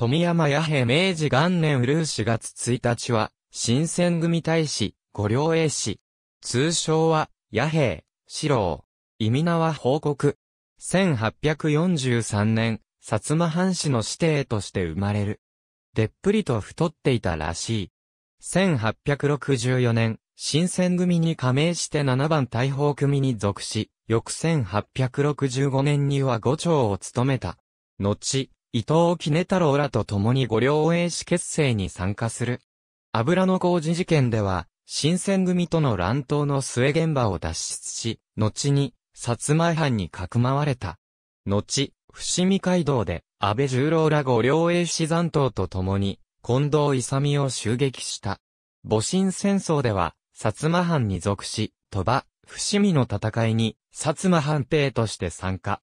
富山弥平明治元年うるう4月1日は、新選組大使、五両英氏。通称は、弥平、四郎。意味名は報告。1843年、薩摩藩士の指定として生まれる。でっぷりと太っていたらしい。1864年、新選組に加盟して7番大砲組に属し、翌1865年には五長を務めた。後、伊藤杵太郎らと共に五両英史結成に参加する。油の工事事件では、新選組との乱闘の末現場を脱出し、後に、薩摩藩にかくまわれた。後、伏見街道で、安倍十郎ら五両英史残党と共に、近藤勇を襲撃した。戊辰戦争では、薩摩藩に属し、鳥羽、伏見の戦いに、薩摩藩兵として参加。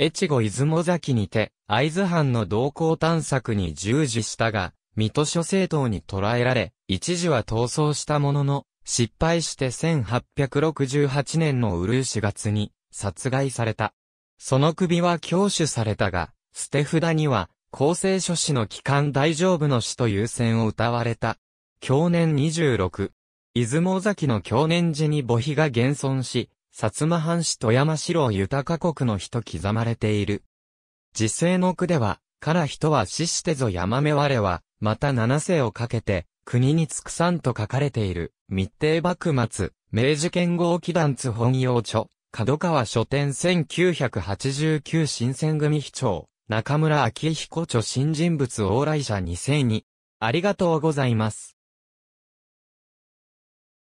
越後出雲崎にて、会津藩の動向探索に従事したが、水戸諸政党に捕らえられ、一時は逃走したものの、失敗して1868年のうるう4月に殺害された。その首は強取されたが、捨て札には、厚生諸子の機関大丈夫の死というを歌われた。去年26。出雲崎の去年時に母碑が現存し、薩摩藩士富山城豊か国の日と刻まれている。時世の句では、から人は死してぞ山目我は、また七世をかけて、国に尽くさんと書かれている、密定幕末、明治剣豪祈団津本用著、角川書店1989新選組秘長、中村明彦著新人物往来者2002。ありがとうございます。